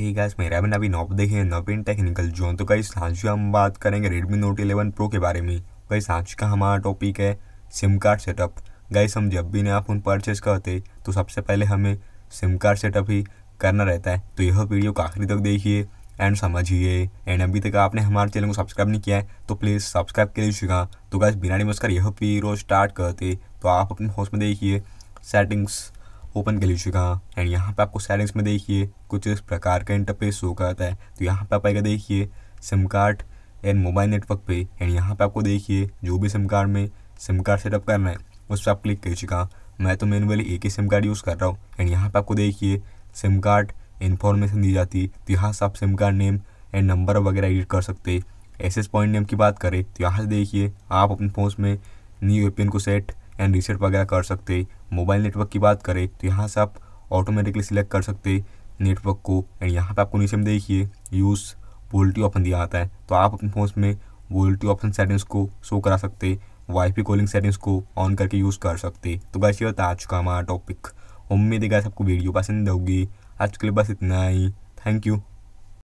ये गैस मेरा भी नवीन आप देखे नवीन टेक्निकल जो तो कई सांची हम बात करेंगे रेडमी नोट 11 प्रो के बारे में कई सांची का हमारा टॉपिक है सिम कार्ड सेटअप गैस हम जब भी नया फ़ोन परचेस करते तो सबसे पहले हमें सिम कार्ड सेटअप ही करना रहता है तो यह वीडियो का आखिरी तक देखिए एंड समझिए एंड अभी तक आपने हमारे चैनल को सब्सक्राइब नहीं किया है तो प्लीज़ सब्सक्राइब कर लीजिएगा तो गैस बिना नमस्कार यह वीडियो स्टार्ट करते तो आप अपने फोन में देखिए सेटिंग्स ओपन कर लीजिएगा एंड यहाँ पे आपको सेटिंग्स में देखिए कुछ इस प्रकार का इंटरफेस शो करता है तो यहाँ पे आप आएगा देखिए SIM card and mobile network पे एंड यहाँ पे आपको देखिए जो भी सिम कार्ड में सिम कार्ड सेटअप करना है उस पर आप क्लिक कर लीजिएगा मैं तो मैनुअली एक ही सिम कार्ड यूज़ कर रहा हूँ एंड यहाँ पर आपको देखिए सिम कार्ड इन्फॉर्मेशन दी जाती तो यहाँ से आप SIM card name and number वगैरह एडिट कर सकते एस एस पॉइंट नेम की बात करें तो यहाँ से देखिए आप अपने फ़ोन में न्यू एन को सेट एंड रीसेट वगैरह कर सकते मोबाइल नेटवर्क की बात करें तो यहाँ से आप ऑटोमेटिकली सिलेक्ट कर सकते नेटवर्क को एंड यहाँ पे आपको नीचे में देखिए यूज़ वोल्टी ऑप्शन दिया आता है तो आप अपने फोन में वोल्टी ऑप्शन सेटिंग्स को शो करा सकते वाईफाई कॉलिंग सेटिंग्स को ऑन करके यूज़ कर सकते तो बस ये होता आज का हमारा टॉपिक उम्मीद है आपको वीडियो पसंद होगी आज के लिए बस इतना ही थैंक यू